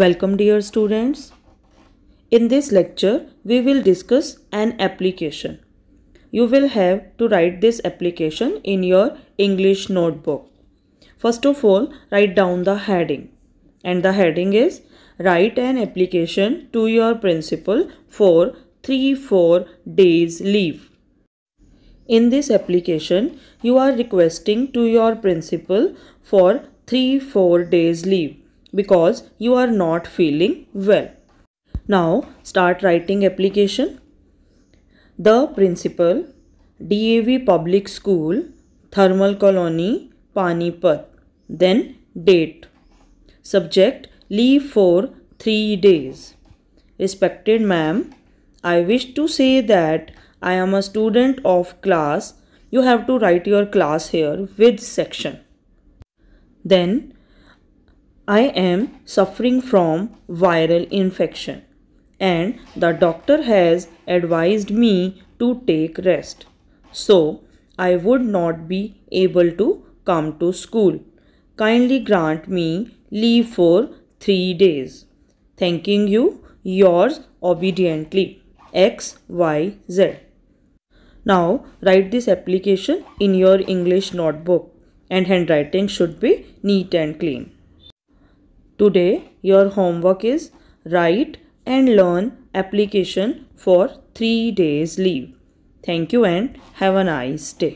Welcome dear students. In this lecture, we will discuss an application. You will have to write this application in your English notebook. First of all, write down the heading. And the heading is Write an application to your principal for 3-4 days leave. In this application, you are requesting to your principal for 3-4 days leave because you are not feeling well. Now start writing application. The principal, DAV Public School, Thermal Colony, Panipat. Then date. Subject, leave for 3 days. Respected ma'am, I wish to say that I am a student of class. You have to write your class here with section. Then I am suffering from viral infection and the doctor has advised me to take rest. So, I would not be able to come to school. Kindly grant me leave for three days. Thanking you, yours obediently, XYZ. Now, write this application in your English notebook and handwriting should be neat and clean. Today your homework is write and learn application for 3 days leave. Thank you and have a nice day.